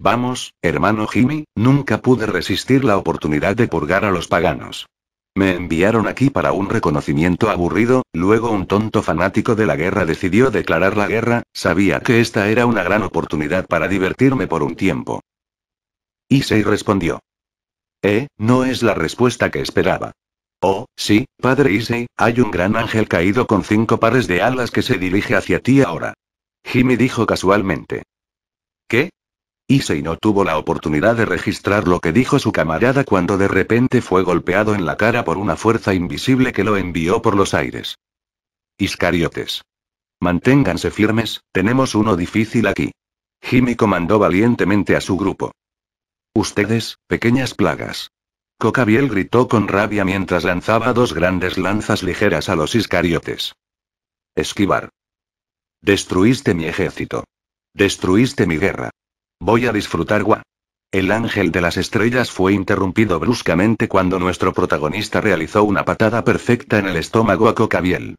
Vamos, hermano Jimmy, nunca pude resistir la oportunidad de purgar a los paganos. Me enviaron aquí para un reconocimiento aburrido, luego un tonto fanático de la guerra decidió declarar la guerra, sabía que esta era una gran oportunidad para divertirme por un tiempo. Issei respondió. Eh, no es la respuesta que esperaba. Oh, sí, padre Issei, hay un gran ángel caído con cinco pares de alas que se dirige hacia ti ahora. Jimmy dijo casualmente. ¿Qué? Issei no tuvo la oportunidad de registrar lo que dijo su camarada cuando de repente fue golpeado en la cara por una fuerza invisible que lo envió por los aires. Iscariotes. Manténganse firmes, tenemos uno difícil aquí. Jimmy comandó valientemente a su grupo. Ustedes, pequeñas plagas. Cocabiel gritó con rabia mientras lanzaba dos grandes lanzas ligeras a los iscariotes. Esquivar. Destruiste mi ejército. Destruiste mi guerra. Voy a disfrutar gua. El ángel de las estrellas fue interrumpido bruscamente cuando nuestro protagonista realizó una patada perfecta en el estómago a Cocabiel.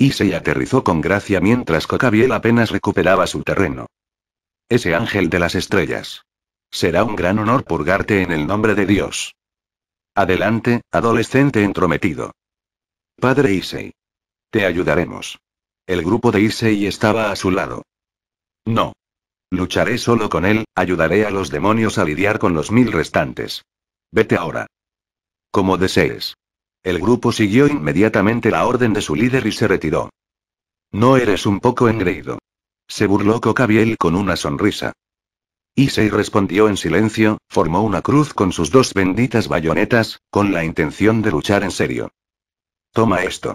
Y aterrizó con gracia mientras Cocabiel apenas recuperaba su terreno. Ese ángel de las estrellas. Será un gran honor purgarte en el nombre de Dios. Adelante, adolescente entrometido. Padre Issei. Te ayudaremos. El grupo de Issei estaba a su lado. No, Lucharé solo con él, ayudaré a los demonios a lidiar con los mil restantes. Vete ahora. Como desees. El grupo siguió inmediatamente la orden de su líder y se retiró. No eres un poco engreído. Se burló Cocabiel con una sonrisa. Issei respondió en silencio, formó una cruz con sus dos benditas bayonetas, con la intención de luchar en serio. Toma esto.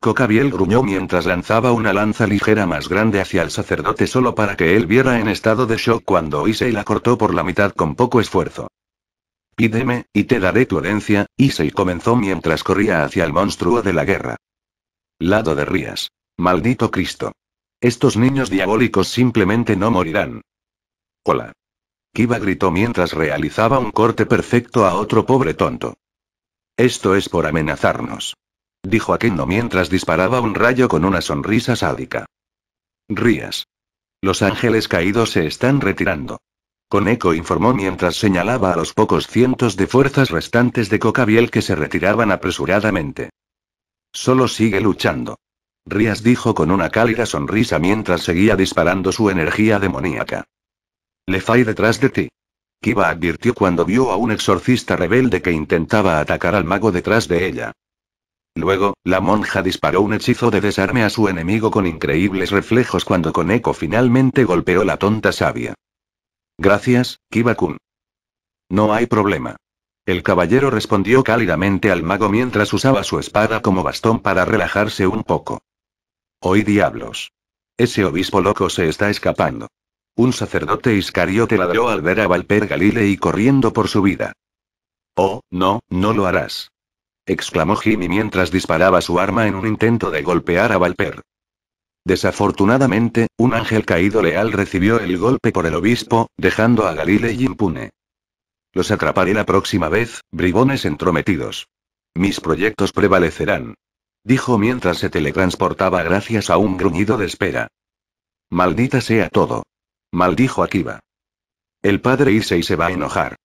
Cocabiel gruñó mientras lanzaba una lanza ligera más grande hacia el sacerdote solo para que él viera en estado de shock cuando Issei la cortó por la mitad con poco esfuerzo. Pídeme, y te daré tu herencia, Issei comenzó mientras corría hacia el monstruo de la guerra. Lado de Rías. Maldito Cristo. Estos niños diabólicos simplemente no morirán. Hola. Kiba gritó mientras realizaba un corte perfecto a otro pobre tonto. Esto es por amenazarnos dijo Akeno mientras disparaba un rayo con una sonrisa sádica. Rías. Los ángeles caídos se están retirando. Con eco informó mientras señalaba a los pocos cientos de fuerzas restantes de Cocabiel que se retiraban apresuradamente. Solo sigue luchando. Rías dijo con una cálida sonrisa mientras seguía disparando su energía demoníaca. Le fai detrás de ti. Kiba advirtió cuando vio a un exorcista rebelde que intentaba atacar al mago detrás de ella. Luego, la monja disparó un hechizo de desarme a su enemigo con increíbles reflejos cuando Koneko finalmente golpeó la tonta sabia. Gracias, Kibakun. No hay problema. El caballero respondió cálidamente al mago mientras usaba su espada como bastón para relajarse un poco. Hoy diablos. Ese obispo loco se está escapando. Un sacerdote iscariote ladró al ver a Valper Galilei corriendo por su vida. Oh, no, no lo harás exclamó Jimmy mientras disparaba su arma en un intento de golpear a Valper. Desafortunadamente, un ángel caído leal recibió el golpe por el obispo, dejando a Galilei impune. Los atraparé la próxima vez, bribones entrometidos. Mis proyectos prevalecerán. Dijo mientras se teletransportaba gracias a un gruñido de espera. Maldita sea todo. Maldijo Akiva. El padre Issei se va a enojar.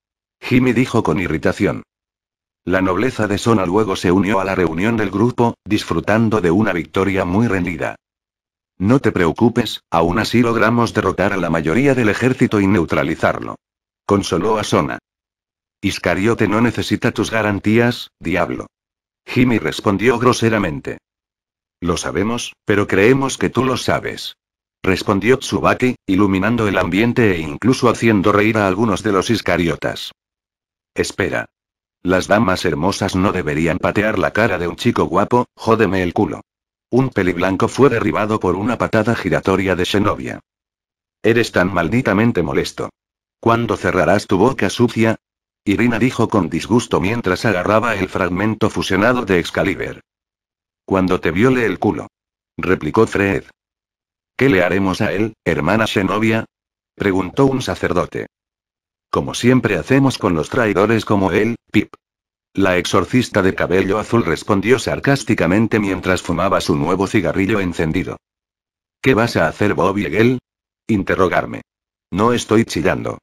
Jimmy dijo con irritación. La nobleza de Sona luego se unió a la reunión del grupo, disfrutando de una victoria muy rendida. No te preocupes, aún así logramos derrotar a la mayoría del ejército y neutralizarlo. Consoló a Sona. Iscariote no necesita tus garantías, diablo. Jimmy respondió groseramente. Lo sabemos, pero creemos que tú lo sabes. Respondió Tsubaki, iluminando el ambiente e incluso haciendo reír a algunos de los iscariotas. Espera. Las damas hermosas no deberían patear la cara de un chico guapo, jódeme el culo. Un peli blanco fue derribado por una patada giratoria de Xenovia. Eres tan malditamente molesto. ¿Cuándo cerrarás tu boca sucia? Irina dijo con disgusto mientras agarraba el fragmento fusionado de Excalibur. Cuando te viole el culo. Replicó Fred. ¿Qué le haremos a él, hermana Xenovia? Preguntó un sacerdote. Como siempre hacemos con los traidores como él, Pip. La exorcista de cabello azul respondió sarcásticamente mientras fumaba su nuevo cigarrillo encendido. ¿Qué vas a hacer, Bobby y Interrogarme. No estoy chillando.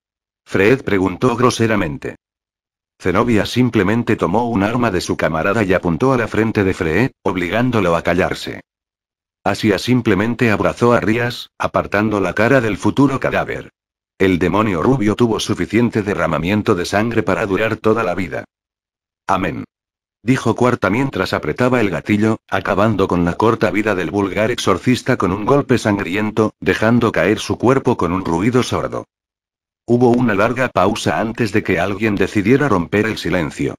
Fred preguntó groseramente. Zenobia simplemente tomó un arma de su camarada y apuntó a la frente de Fred, obligándolo a callarse. Asia simplemente abrazó a Rías, apartando la cara del futuro cadáver. El demonio rubio tuvo suficiente derramamiento de sangre para durar toda la vida. Amén. Dijo Cuarta mientras apretaba el gatillo, acabando con la corta vida del vulgar exorcista con un golpe sangriento, dejando caer su cuerpo con un ruido sordo. Hubo una larga pausa antes de que alguien decidiera romper el silencio.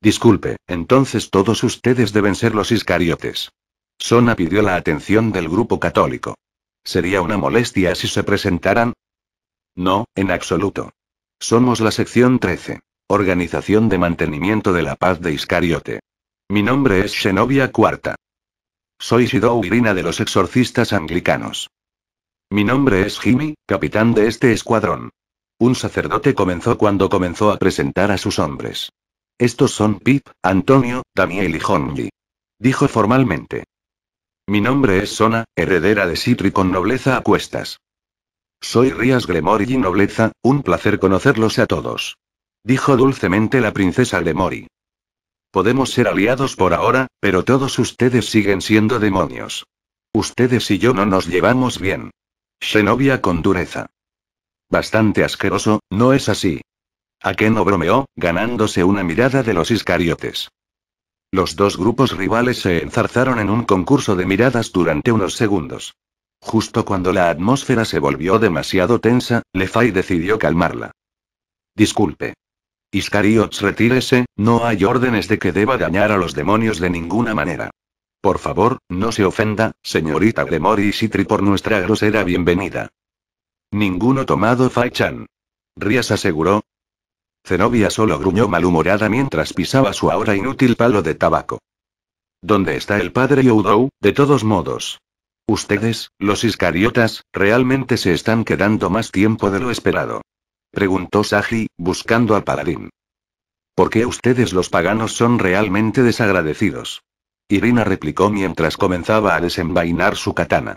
Disculpe, entonces todos ustedes deben ser los iscariotes. Sona pidió la atención del grupo católico. Sería una molestia si se presentaran, no, en absoluto. Somos la sección 13. Organización de Mantenimiento de la Paz de Iscariote. Mi nombre es Xenobia Cuarta. Soy Shidou Irina de los Exorcistas Anglicanos. Mi nombre es Jimmy, capitán de este escuadrón. Un sacerdote comenzó cuando comenzó a presentar a sus hombres. Estos son Pip, Antonio, Daniel y Hongyi. Dijo formalmente. Mi nombre es Sona, heredera de Citri con nobleza a cuestas. Soy Rías Gremory y Nobleza, un placer conocerlos a todos. Dijo dulcemente la princesa Gremory. Podemos ser aliados por ahora, pero todos ustedes siguen siendo demonios. Ustedes y yo no nos llevamos bien. Xenobia con dureza. Bastante asqueroso, ¿no es así? Akeno bromeó, ganándose una mirada de los iscariotes? Los dos grupos rivales se enzarzaron en un concurso de miradas durante unos segundos. Justo cuando la atmósfera se volvió demasiado tensa, Lefai decidió calmarla. Disculpe. Iscariots retírese, no hay órdenes de que deba dañar a los demonios de ninguna manera. Por favor, no se ofenda, señorita Gremori y Citri por nuestra grosera bienvenida. Ninguno tomado Fai-chan. Rías aseguró. Zenobia solo gruñó malhumorada mientras pisaba su ahora inútil palo de tabaco. ¿Dónde está el padre Youdou, de todos modos? Ustedes, los iscariotas, realmente se están quedando más tiempo de lo esperado. Preguntó Saji, buscando al Paladín. ¿Por qué ustedes los paganos son realmente desagradecidos? Irina replicó mientras comenzaba a desenvainar su katana.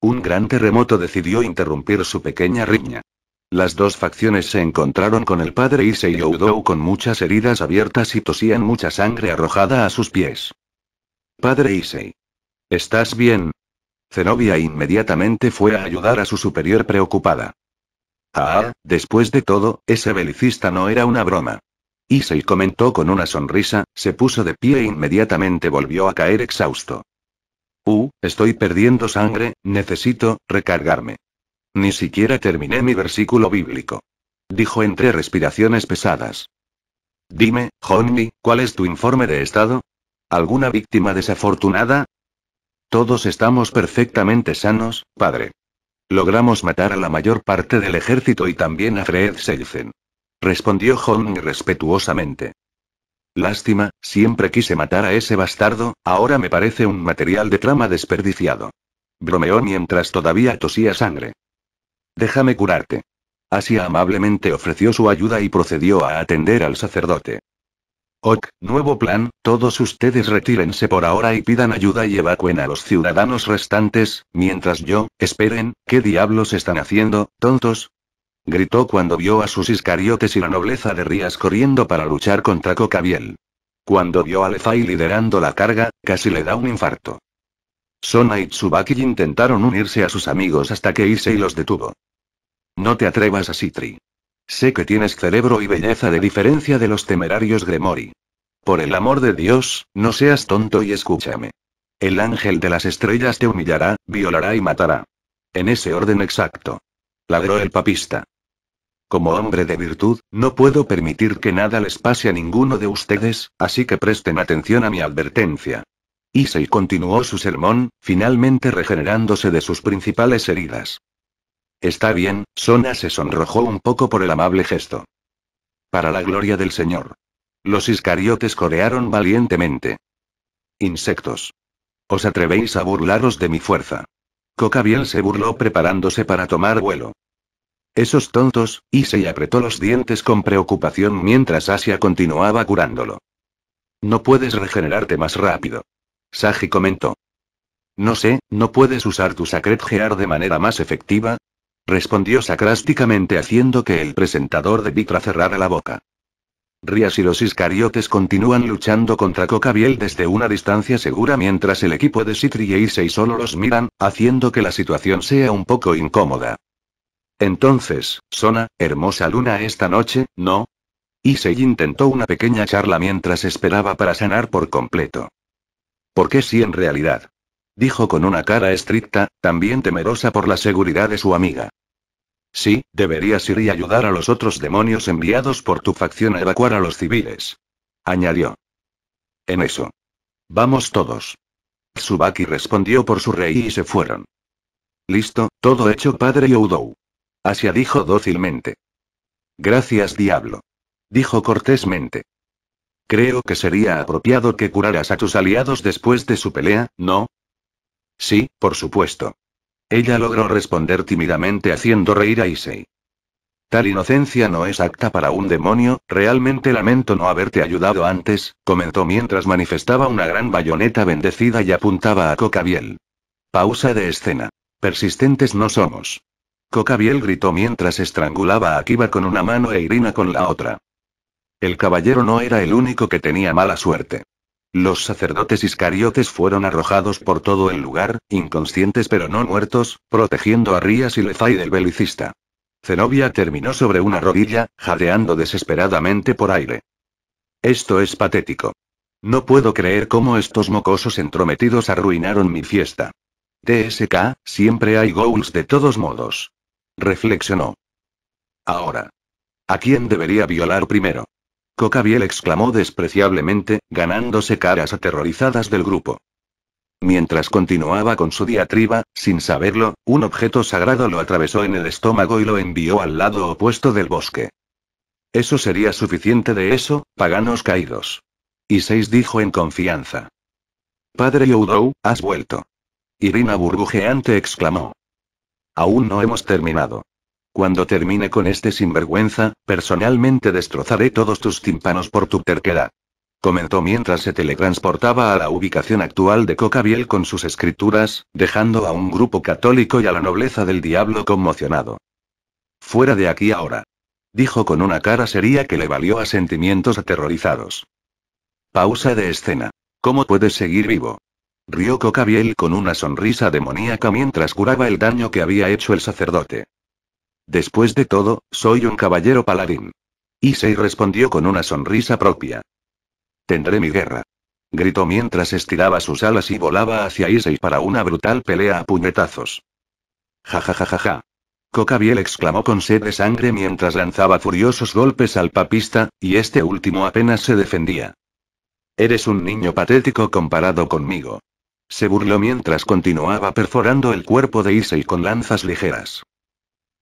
Un gran terremoto decidió interrumpir su pequeña riña. Las dos facciones se encontraron con el padre Issei y Oudou con muchas heridas abiertas y tosían mucha sangre arrojada a sus pies. Padre Issei. ¿Estás bien? Zenobia inmediatamente fue a ayudar a su superior preocupada. Ah, después de todo, ese belicista no era una broma. Issei comentó con una sonrisa, se puso de pie e inmediatamente volvió a caer exhausto. Uh, estoy perdiendo sangre, necesito recargarme. Ni siquiera terminé mi versículo bíblico. Dijo entre respiraciones pesadas. Dime, Johnny, ¿cuál es tu informe de estado? ¿Alguna víctima desafortunada? Todos estamos perfectamente sanos, padre. Logramos matar a la mayor parte del ejército y también a Fred Selzen. Respondió Hong respetuosamente. Lástima, siempre quise matar a ese bastardo, ahora me parece un material de trama desperdiciado. Bromeó mientras todavía tosía sangre. Déjame curarte. Así amablemente ofreció su ayuda y procedió a atender al sacerdote. Ok, nuevo plan, todos ustedes retírense por ahora y pidan ayuda y evacuen a los ciudadanos restantes, mientras yo, esperen, ¿qué diablos están haciendo, tontos? Gritó cuando vio a sus iscariotes y la nobleza de Rías corriendo para luchar contra Cocabiel. Cuando vio a Lefay liderando la carga, casi le da un infarto. Sona y Tsubaki intentaron unirse a sus amigos hasta que Issei los detuvo. No te atrevas a Citri. Sé que tienes cerebro y belleza de diferencia de los temerarios Gremori. Por el amor de Dios, no seas tonto y escúchame. El ángel de las estrellas te humillará, violará y matará. En ese orden exacto. Ladró el papista. Como hombre de virtud, no puedo permitir que nada les pase a ninguno de ustedes, así que presten atención a mi advertencia. y continuó su sermón, finalmente regenerándose de sus principales heridas. Está bien, Sona se sonrojó un poco por el amable gesto. Para la gloria del Señor. Los iscariotes corearon valientemente. Insectos. Os atrevéis a burlaros de mi fuerza. Cocabiel se burló preparándose para tomar vuelo. Esos tontos, y apretó los dientes con preocupación mientras Asia continuaba curándolo. No puedes regenerarte más rápido. Saji comentó. No sé, ¿no puedes usar tu Sacred Gear de manera más efectiva? respondió sacrásticamente haciendo que el presentador de Vitra cerrara la boca. Rías y los Iscariotes continúan luchando contra Cocabiel desde una distancia segura mientras el equipo de Citri y Issei solo los miran, haciendo que la situación sea un poco incómoda. Entonces, Sona, hermosa luna esta noche, ¿no? Issei intentó una pequeña charla mientras esperaba para sanar por completo. ¿Por qué sí en realidad? Dijo con una cara estricta, también temerosa por la seguridad de su amiga. Sí, deberías ir y ayudar a los otros demonios enviados por tu facción a evacuar a los civiles. Añadió. En eso. Vamos todos. Tsubaki respondió por su rey y se fueron. Listo, todo hecho padre Youdou. Asia dijo dócilmente. Gracias diablo. Dijo cortésmente. Creo que sería apropiado que curaras a tus aliados después de su pelea, ¿no? Sí, por supuesto. Ella logró responder tímidamente haciendo reír a Issei. Tal inocencia no es apta para un demonio, realmente lamento no haberte ayudado antes, comentó mientras manifestaba una gran bayoneta bendecida y apuntaba a Cocabiel. Pausa de escena. Persistentes no somos. Cocabiel gritó mientras estrangulaba a Kiba con una mano e Irina con la otra. El caballero no era el único que tenía mala suerte. Los sacerdotes iscariotes fueron arrojados por todo el lugar, inconscientes pero no muertos, protegiendo a Rías y Lezai del belicista. Zenobia terminó sobre una rodilla, jadeando desesperadamente por aire. Esto es patético. No puedo creer cómo estos mocosos entrometidos arruinaron mi fiesta. TSK, siempre hay goals de todos modos. Reflexionó. Ahora. ¿A quién debería violar primero? Cocabiel exclamó despreciablemente, ganándose caras aterrorizadas del grupo. Mientras continuaba con su diatriba, sin saberlo, un objeto sagrado lo atravesó en el estómago y lo envió al lado opuesto del bosque. Eso sería suficiente de eso, paganos caídos. Y Seis dijo en confianza. Padre Youdou, has vuelto. Irina burbujeante exclamó. Aún no hemos terminado. Cuando termine con este sinvergüenza, personalmente destrozaré todos tus tímpanos por tu terquedad. Comentó mientras se teletransportaba a la ubicación actual de Cocabiel con sus escrituras, dejando a un grupo católico y a la nobleza del diablo conmocionado. Fuera de aquí ahora. Dijo con una cara seria que le valió a sentimientos aterrorizados. Pausa de escena. ¿Cómo puedes seguir vivo? Rió Cocabiel con una sonrisa demoníaca mientras curaba el daño que había hecho el sacerdote. Después de todo, soy un caballero paladín. Issei respondió con una sonrisa propia. Tendré mi guerra. Gritó mientras estiraba sus alas y volaba hacia Issei para una brutal pelea a puñetazos. Ja ja ja Cocabiel exclamó con sed de sangre mientras lanzaba furiosos golpes al papista, y este último apenas se defendía. Eres un niño patético comparado conmigo. Se burló mientras continuaba perforando el cuerpo de Issei con lanzas ligeras.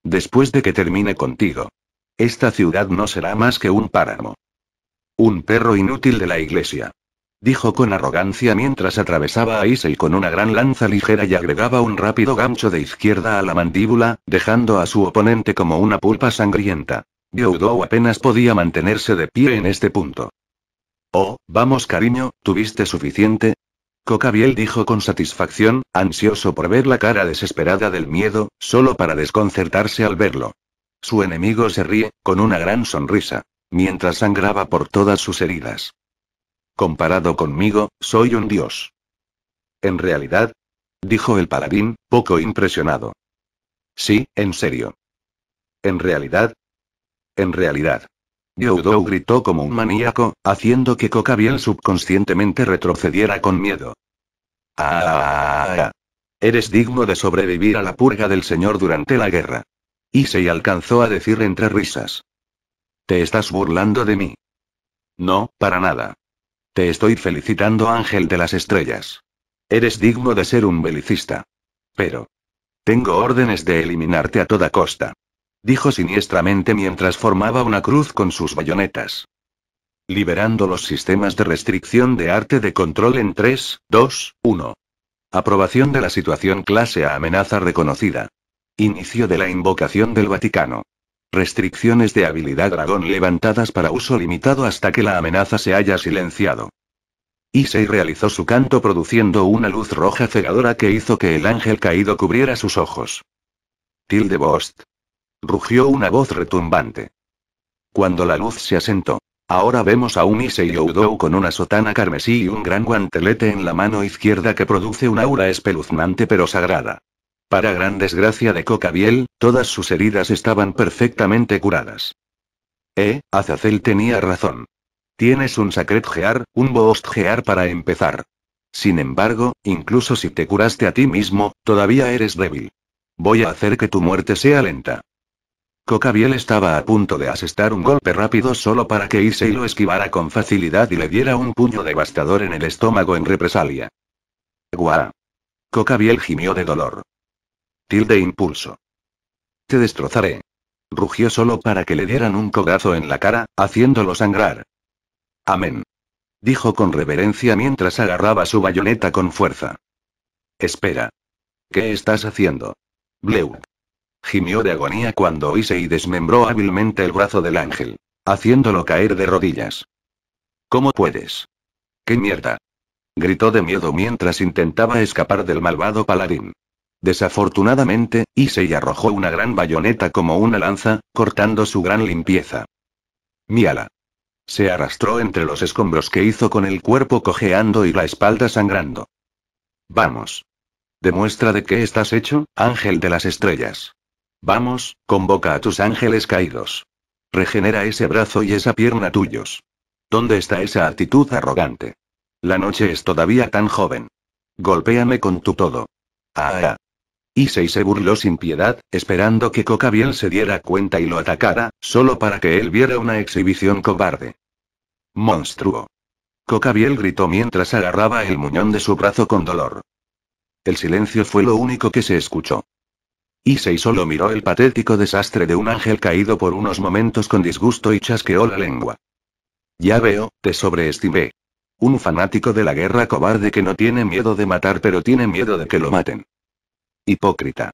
Después de que termine contigo. Esta ciudad no será más que un páramo. Un perro inútil de la iglesia. Dijo con arrogancia mientras atravesaba a Isel con una gran lanza ligera y agregaba un rápido gancho de izquierda a la mandíbula, dejando a su oponente como una pulpa sangrienta. Yodou apenas podía mantenerse de pie en este punto. Oh, vamos cariño, ¿tuviste suficiente? Cocabiel dijo con satisfacción, ansioso por ver la cara desesperada del miedo, solo para desconcertarse al verlo. Su enemigo se ríe, con una gran sonrisa, mientras sangraba por todas sus heridas. Comparado conmigo, soy un dios. En realidad, dijo el paladín, poco impresionado. Sí, en serio. En realidad. En realidad. Yudou gritó como un maníaco, haciendo que Coca subconscientemente retrocediera con miedo. ¡Ah! Eres digno de sobrevivir a la purga del Señor durante la guerra. se alcanzó a decir entre risas. Te estás burlando de mí. No, para nada. Te estoy felicitando, Ángel de las Estrellas. Eres digno de ser un belicista. Pero. Tengo órdenes de eliminarte a toda costa dijo siniestramente mientras formaba una cruz con sus bayonetas. Liberando los sistemas de restricción de arte de control en 3, 2, 1. Aprobación de la situación clase A amenaza reconocida. Inicio de la invocación del Vaticano. Restricciones de habilidad dragón levantadas para uso limitado hasta que la amenaza se haya silenciado. se realizó su canto produciendo una luz roja cegadora que hizo que el ángel caído cubriera sus ojos. Tilde Bost rugió una voz retumbante. Cuando la luz se asentó. Ahora vemos a un Issei Oudou con una sotana carmesí y un gran guantelete en la mano izquierda que produce un aura espeluznante pero sagrada. Para gran desgracia de Biel, todas sus heridas estaban perfectamente curadas. Eh, Azazel tenía razón. Tienes un Sacred Gear, un Boost Gear para empezar. Sin embargo, incluso si te curaste a ti mismo, todavía eres débil. Voy a hacer que tu muerte sea lenta. Cocabiel estaba a punto de asestar un golpe rápido solo para que Issei lo esquivara con facilidad y le diera un puño devastador en el estómago en represalia. ¡Guau! Cocabiel gimió de dolor. Tilde impulso. Te destrozaré. Rugió solo para que le dieran un cogazo en la cara, haciéndolo sangrar. Amén. Dijo con reverencia mientras agarraba su bayoneta con fuerza. Espera. ¿Qué estás haciendo? Bleu? Gimió de agonía cuando y desmembró hábilmente el brazo del ángel, haciéndolo caer de rodillas. ¿Cómo puedes? ¡Qué mierda! gritó de miedo mientras intentaba escapar del malvado paladín. Desafortunadamente, Issei arrojó una gran bayoneta como una lanza, cortando su gran limpieza. ¡Míala! Se arrastró entre los escombros que hizo con el cuerpo cojeando y la espalda sangrando. Vamos. Demuestra de qué estás hecho, ángel de las estrellas. Vamos, convoca a tus ángeles caídos. Regenera ese brazo y esa pierna tuyos. ¿Dónde está esa actitud arrogante? La noche es todavía tan joven. Golpéame con tu todo. Ah, ah. ah. Issei se burló sin piedad, esperando que Cocabiel se diera cuenta y lo atacara, solo para que él viera una exhibición cobarde. Monstruo. Cocabiel gritó mientras agarraba el muñón de su brazo con dolor. El silencio fue lo único que se escuchó. Issei solo miró el patético desastre de un ángel caído por unos momentos con disgusto y chasqueó la lengua. Ya veo, te sobreestimé. Un fanático de la guerra cobarde que no tiene miedo de matar pero tiene miedo de que lo maten. Hipócrita.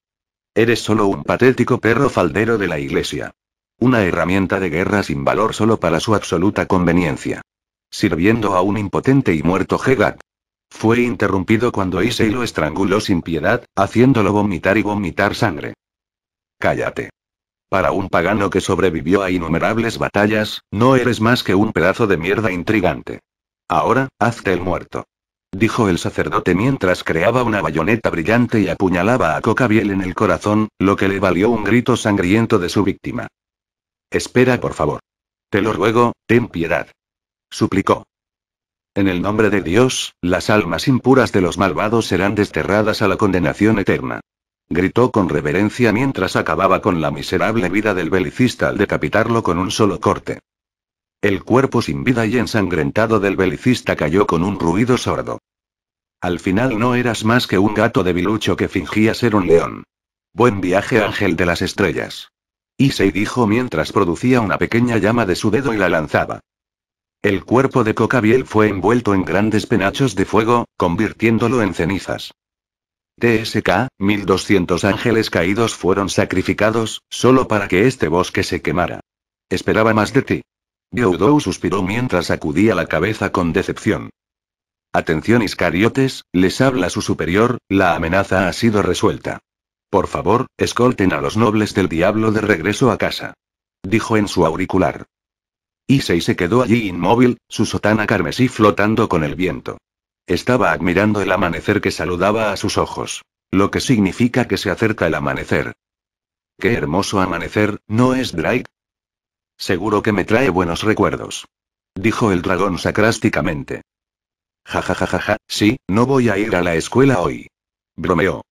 Eres solo un patético perro faldero de la iglesia. Una herramienta de guerra sin valor solo para su absoluta conveniencia. Sirviendo a un impotente y muerto Hegat, fue interrumpido cuando Issei lo estranguló sin piedad, haciéndolo vomitar y vomitar sangre. Cállate. Para un pagano que sobrevivió a innumerables batallas, no eres más que un pedazo de mierda intrigante. Ahora, hazte el muerto. Dijo el sacerdote mientras creaba una bayoneta brillante y apuñalaba a Cocabiel en el corazón, lo que le valió un grito sangriento de su víctima. Espera, por favor. Te lo ruego, ten piedad. Suplicó. En el nombre de Dios, las almas impuras de los malvados serán desterradas a la condenación eterna. Gritó con reverencia mientras acababa con la miserable vida del belicista al decapitarlo con un solo corte. El cuerpo sin vida y ensangrentado del belicista cayó con un ruido sordo. Al final no eras más que un gato de debilucho que fingía ser un león. Buen viaje ángel de las estrellas. se dijo mientras producía una pequeña llama de su dedo y la lanzaba. El cuerpo de Cocabiel fue envuelto en grandes penachos de fuego, convirtiéndolo en cenizas. TSK, 1200 ángeles caídos fueron sacrificados, solo para que este bosque se quemara. Esperaba más de ti. Yodou suspiró mientras sacudía la cabeza con decepción. Atención Iscariotes, les habla su superior, la amenaza ha sido resuelta. Por favor, escolten a los nobles del diablo de regreso a casa. Dijo en su auricular. Issei se quedó allí inmóvil, su sotana carmesí flotando con el viento. Estaba admirando el amanecer que saludaba a sus ojos. Lo que significa que se acerca el amanecer. Qué hermoso amanecer, ¿no es Drake? Seguro que me trae buenos recuerdos. Dijo el dragón sacrásticamente. Ja ja ja ja ja, sí, no voy a ir a la escuela hoy. Bromeó.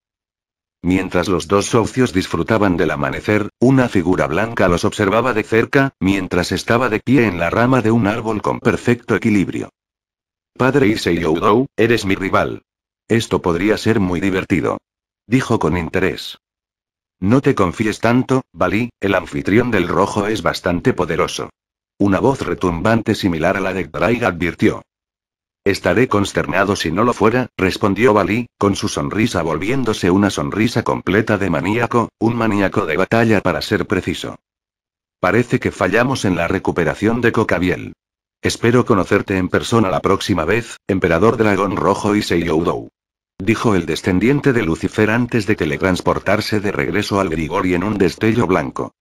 Mientras los dos socios disfrutaban del amanecer, una figura blanca los observaba de cerca, mientras estaba de pie en la rama de un árbol con perfecto equilibrio. Padre Issei Youdou, eres mi rival. Esto podría ser muy divertido. Dijo con interés. No te confíes tanto, Bali, el anfitrión del rojo es bastante poderoso. Una voz retumbante similar a la de Draig advirtió. Estaré consternado si no lo fuera, respondió Bali, con su sonrisa volviéndose una sonrisa completa de maníaco, un maníaco de batalla para ser preciso. Parece que fallamos en la recuperación de Cocabiel. Espero conocerte en persona la próxima vez, emperador dragón rojo y seiyoudou. Dijo el descendiente de Lucifer antes de teletransportarse de regreso al Grigori en un destello blanco.